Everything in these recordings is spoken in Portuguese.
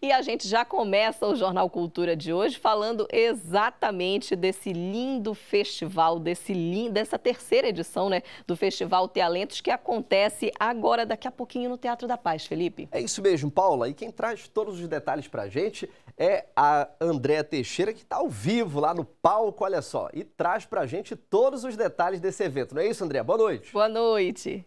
E a gente já começa o Jornal Cultura de hoje falando exatamente desse lindo festival, desse lindo, dessa terceira edição né, do Festival Talentos que acontece agora, daqui a pouquinho, no Teatro da Paz, Felipe. É isso mesmo, Paula. E quem traz todos os detalhes para a gente é a Andréa Teixeira, que está ao vivo lá no palco, olha só, e traz para a gente todos os detalhes desse evento. Não é isso, Andréa. Boa noite. Boa noite.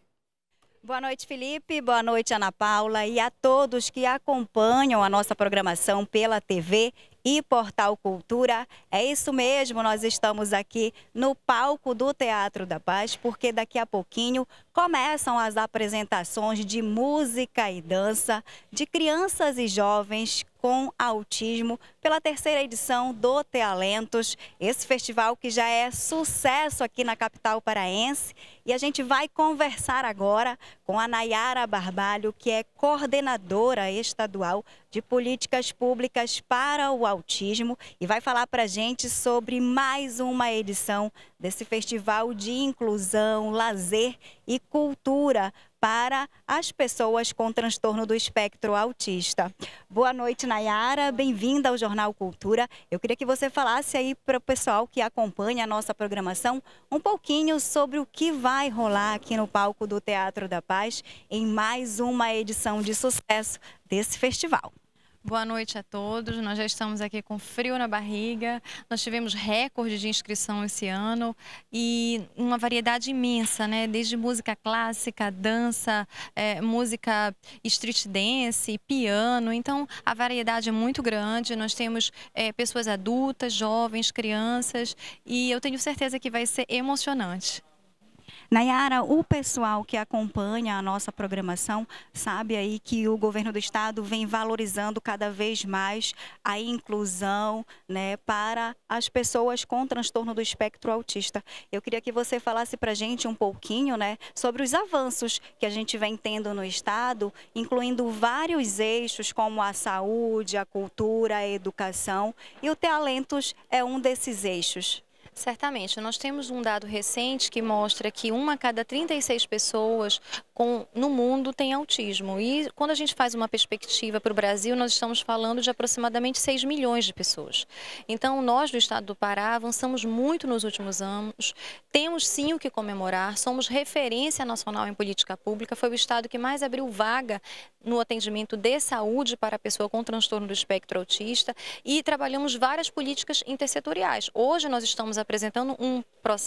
Boa noite, Felipe. Boa noite, Ana Paula. E a todos que acompanham a nossa programação pela TV e Portal Cultura. É isso mesmo, nós estamos aqui no palco do Teatro da Paz, porque daqui a pouquinho começam as apresentações de música e dança de crianças e jovens com autismo pela terceira edição do Tealentos, esse festival que já é sucesso aqui na capital paraense. E a gente vai conversar agora com a Nayara Barbalho, que é coordenadora estadual de políticas públicas para o autismo e vai falar para a gente sobre mais uma edição desse festival de inclusão, lazer e cultura para as pessoas com transtorno do espectro autista. Boa noite, Nayara. Bem-vinda ao Jornal Cultura. Eu queria que você falasse aí para o pessoal que acompanha a nossa programação um pouquinho sobre o que vai rolar aqui no palco do Teatro da Paz em mais uma edição de sucesso desse festival. Boa noite a todos. Nós já estamos aqui com frio na barriga. Nós tivemos recorde de inscrição esse ano e uma variedade imensa, né? Desde música clássica, dança, é, música street dance, piano. Então, a variedade é muito grande. Nós temos é, pessoas adultas, jovens, crianças e eu tenho certeza que vai ser emocionante. Nayara, o pessoal que acompanha a nossa programação sabe aí que o governo do estado vem valorizando cada vez mais a inclusão né, para as pessoas com transtorno do espectro autista. Eu queria que você falasse para a gente um pouquinho né, sobre os avanços que a gente vem tendo no estado, incluindo vários eixos como a saúde, a cultura, a educação e o Talentos é um desses eixos. Certamente. Nós temos um dado recente que mostra que uma a cada 36 pessoas com, no mundo tem autismo. E quando a gente faz uma perspectiva para o Brasil, nós estamos falando de aproximadamente 6 milhões de pessoas. Então, nós do estado do Pará avançamos muito nos últimos anos, temos sim o que comemorar, somos referência nacional em política pública, foi o estado que mais abriu vaga no atendimento de saúde para a pessoa com transtorno do espectro autista e trabalhamos várias políticas intersetoriais. Hoje nós estamos apresentando apresentando um,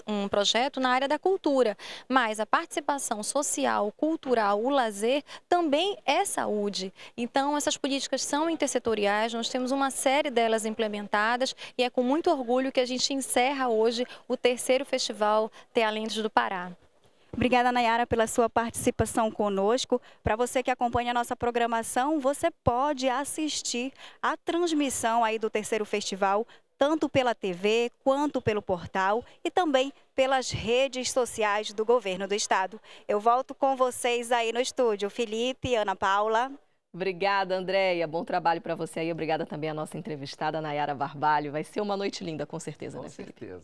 um projeto na área da cultura, mas a participação social, cultural, o lazer também é saúde. Então, essas políticas são intersetoriais, nós temos uma série delas implementadas e é com muito orgulho que a gente encerra hoje o terceiro Festival Tealentes do Pará. Obrigada, Nayara, pela sua participação conosco. Para você que acompanha a nossa programação, você pode assistir a transmissão aí do terceiro festival tanto pela TV quanto pelo portal e também pelas redes sociais do governo do estado. Eu volto com vocês aí no estúdio. Felipe, Ana Paula. Obrigada, Andréia. Bom trabalho para você aí. Obrigada também à nossa entrevistada, Nayara Barbalho. Vai ser uma noite linda, com certeza, com né, Felipe? certeza.